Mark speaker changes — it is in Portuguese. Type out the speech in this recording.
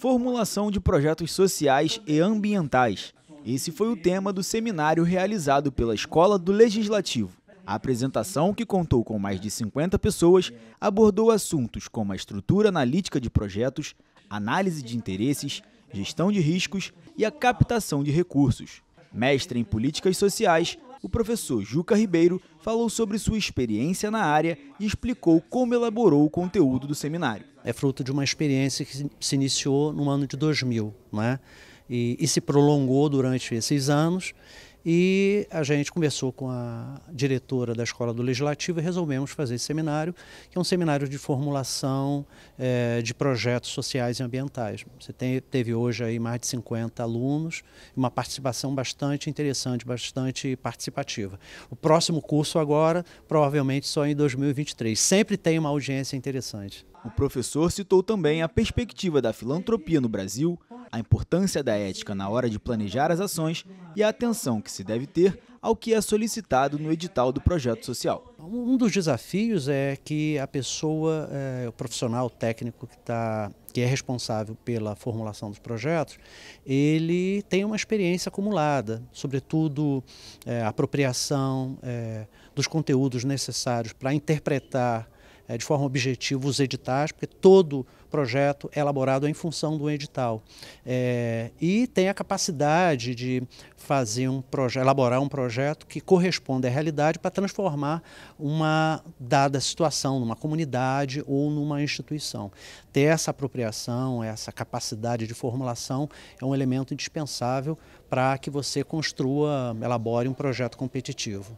Speaker 1: Formulação de projetos sociais e ambientais. Esse foi o tema do seminário realizado pela Escola do Legislativo. A apresentação, que contou com mais de 50 pessoas, abordou assuntos como a estrutura analítica de projetos, análise de interesses, gestão de riscos e a captação de recursos. Mestre em políticas sociais, o professor Juca Ribeiro
Speaker 2: falou sobre sua experiência na área e explicou como elaborou o conteúdo do seminário. É fruto de uma experiência que se iniciou no ano de 2000 né? e, e se prolongou durante esses anos e a gente começou com a diretora da Escola do Legislativo e resolvemos fazer esse seminário, que é um seminário de formulação é, de projetos sociais e ambientais. Você tem, teve hoje aí mais de 50 alunos, uma participação bastante interessante, bastante participativa. O próximo curso agora, provavelmente só em 2023. Sempre tem uma audiência interessante. O professor
Speaker 1: citou também a perspectiva da filantropia no Brasil a importância da ética na hora de planejar as ações e a atenção que se deve ter ao que é solicitado no edital do projeto social.
Speaker 2: Um dos desafios é que a pessoa, é, o profissional técnico que, tá, que é responsável pela formulação dos projetos, ele tem uma experiência acumulada, sobretudo é, apropriação é, dos conteúdos necessários para interpretar de forma objetiva os editais, porque todo projeto elaborado em função do edital. É, e tem a capacidade de fazer um projeto, elaborar um projeto que corresponda à realidade para transformar uma dada situação numa comunidade ou numa instituição. Ter essa apropriação, essa capacidade de formulação é um elemento indispensável para que você construa, elabore um projeto competitivo.